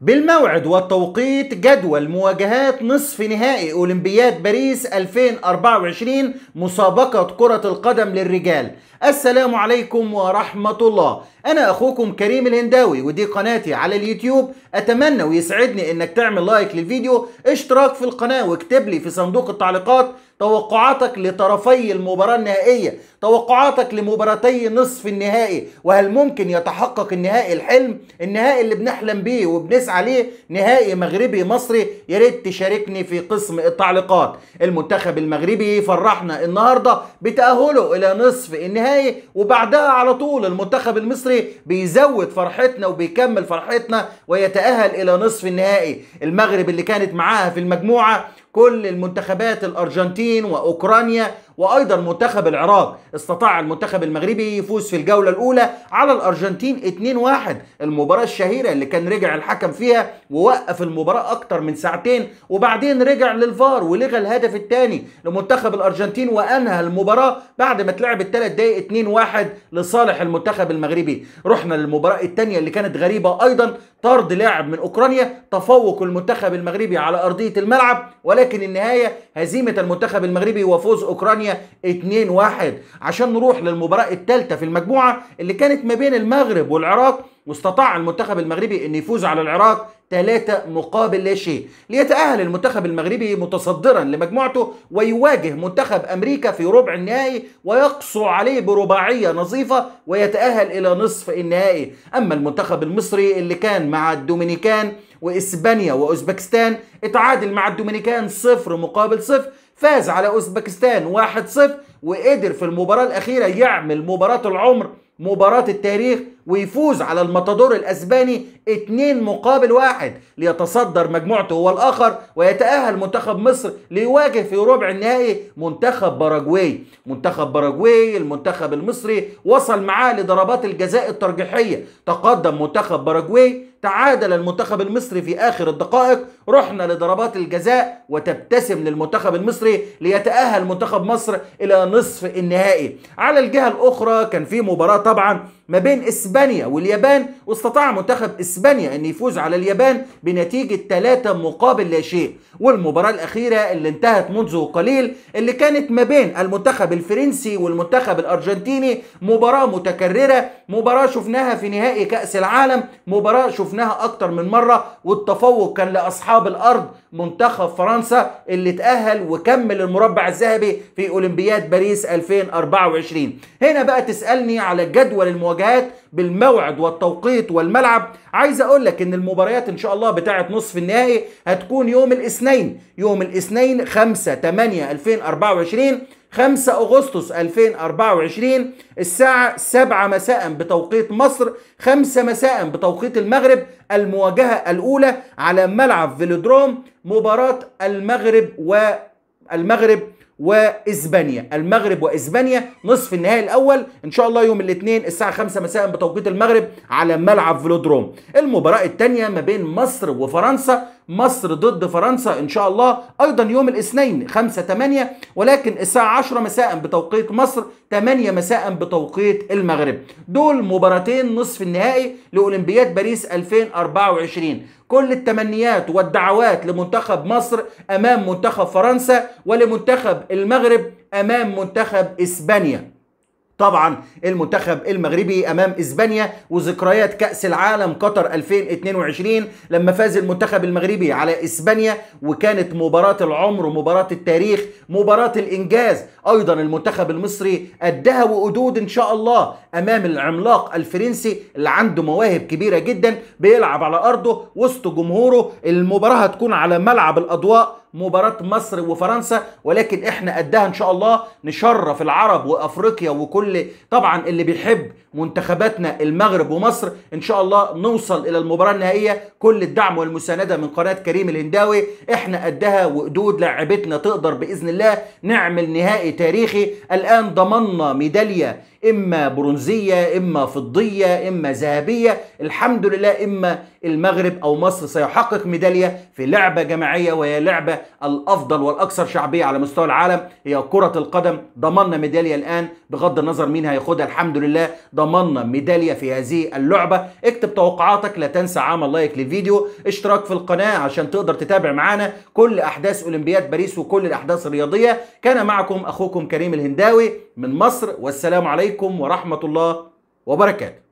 بالموعد والتوقيت جدول مواجهات نصف نهائي أولمبياد باريس 2024 مسابقة كرة القدم للرجال السلام عليكم ورحمة الله أنا أخوكم كريم الهنداوي ودي قناتي على اليوتيوب أتمنى ويسعدني إنك تعمل لايك للفيديو اشتراك في القناة واكتب لي في صندوق التعليقات توقعاتك لطرفي المباراة النهائية توقعاتك لمباراتي نصف النهائي وهل ممكن يتحقق النهائي الحلم النهائي اللي بنحلم بيه وبنسعى ليه نهائي مغربي مصري يا ريت تشاركني في قسم التعليقات المنتخب المغربي فرحنا النهارده بتأهله إلى نصف النهائي النهاية وبعدها على طول المنتخب المصري بيزود فرحتنا وبيكمل فرحتنا ويتأهل إلى نصف النهائي المغرب اللي كانت معاها في المجموعة كل المنتخبات الارجنتين واوكرانيا وايضا منتخب العراق استطاع المنتخب المغربي يفوز في الجوله الاولى على الارجنتين 2-1 المباراه الشهيره اللي كان رجع الحكم فيها ووقف المباراه اكتر من ساعتين وبعدين رجع للفار ولغى الهدف الثاني لمنتخب الارجنتين وانهى المباراه بعد ما اتلعبت 3 دقائق 2-1 لصالح المنتخب المغربي رحنا للمباراه الثانيه اللي كانت غريبه ايضا طرد لاعب من اوكرانيا تفوق المنتخب المغربي على ارضيه الملعب ولكن ولكن النهاية هزيمة المنتخب المغربي وفوز أوكرانيا 2-1 عشان نروح للمباراة الثالثة في المجموعة اللي كانت ما بين المغرب والعراق واستطاع المنتخب المغربي أن يفوز على العراق ثلاثة مقابل لا شيء ليتأهل المنتخب المغربي متصدرا لمجموعته ويواجه منتخب أمريكا في ربع النهائي ويقصو عليه برباعية نظيفة ويتأهل إلى نصف النهائي أما المنتخب المصري اللي كان مع الدومينيكان وإسبانيا وأوزبكستان اتعادل مع الدومينيكان صفر مقابل صفر فاز على أوزبكستان 1-0 وقدر في المباراة الأخيرة يعمل مباراة العمر مباراة التاريخ ويفوز على المطادور الاسباني اتنين مقابل واحد ليتصدر مجموعته هو الاخر ويتاهل منتخب مصر ليواجه في ربع النهائي منتخب باراجواي منتخب باراجواي المنتخب المصري وصل معاه لضربات الجزاء الترجيحيه تقدم منتخب باراجواي تعادل المنتخب المصري في اخر الدقائق رحنا لضربات الجزاء وتبتسم للمنتخب المصري ليتاهل منتخب مصر الى نصف النهائي على الجهه الاخرى كان في مباراه طبعا ما بين اسبانيا واليابان واستطاع منتخب اسبانيا ان يفوز على اليابان بنتيجه 3 مقابل لا شيء والمباراه الاخيره اللي انتهت منذ قليل اللي كانت ما بين المنتخب الفرنسي والمنتخب الارجنتيني مباراه متكرره مباراه شفناها في نهائي كاس العالم مباراه شفناها اكتر من مره والتفوق كان لاصحاب الارض منتخب فرنسا اللي تاهل وكمل المربع الذهبي في اولمبياد باريس 2024 هنا بقى تسالني على جدول المواجهات المواجهات بالموعد والتوقيت والملعب عايز اقول لك ان المباريات ان شاء الله بتاعه نصف النهائي هتكون يوم الاثنين يوم الاثنين 5 8 2024 5 اغسطس 2024 الساعة 7 مساء بتوقيت مصر 5 مساء بتوقيت المغرب المواجهة الأولى على ملعب فيلودروم مباراة المغرب والمغرب واسبانيا المغرب واسبانيا نصف النهائي الاول ان شاء الله يوم الاثنين الساعه 5 مساء بتوقيت المغرب على ملعب فلودروم المباراه الثانيه ما بين مصر وفرنسا مصر ضد فرنسا ان شاء الله ايضا يوم الاثنين 5 8 ولكن الساعه 10 مساء بتوقيت مصر 8 مساء بتوقيت المغرب دول مباراتين نصف النهائي لاولمبياد باريس 2024 كل التمنيات والدعوات لمنتخب مصر امام منتخب فرنسا ولمنتخب المغرب امام منتخب اسبانيا طبعا المنتخب المغربي امام اسبانيا وذكريات كاس العالم قطر 2022 لما فاز المنتخب المغربي على اسبانيا وكانت مباراه العمر ومباراه التاريخ مباراه الانجاز ايضا المنتخب المصري ادها وقدود ان شاء الله امام العملاق الفرنسي اللي عنده مواهب كبيره جدا بيلعب على ارضه وسط جمهوره المباراه هتكون على ملعب الاضواء مباراة مصر وفرنسا ولكن احنا قدها ان شاء الله نشرف العرب وافريقيا وكل طبعا اللي بيحب منتخباتنا المغرب ومصر ان شاء الله نوصل الى المباراه النهائيه كل الدعم والمسانده من قناه كريم الهنداوي احنا قدها وقدود لاعبتنا تقدر باذن الله نعمل نهائي تاريخي الان ضمننا ميداليه اما برونزيه اما فضيه اما ذهبيه الحمد لله اما المغرب او مصر سيحقق ميداليه في لعبه جماعيه وهي لعبه الافضل والاكثر شعبيه على مستوى العالم هي كره القدم ضمننا ميداليه الان بغض النظر مين هياخدها الحمد لله ضمننا ميدالية في هذه اللعبة اكتب توقعاتك لا تنسى عمل لايك للفيديو اشتراك في القناة عشان تقدر تتابع معانا كل أحداث أولمبياد باريس وكل الأحداث الرياضية كان معكم أخوكم كريم الهنداوي من مصر والسلام عليكم ورحمة الله وبركاته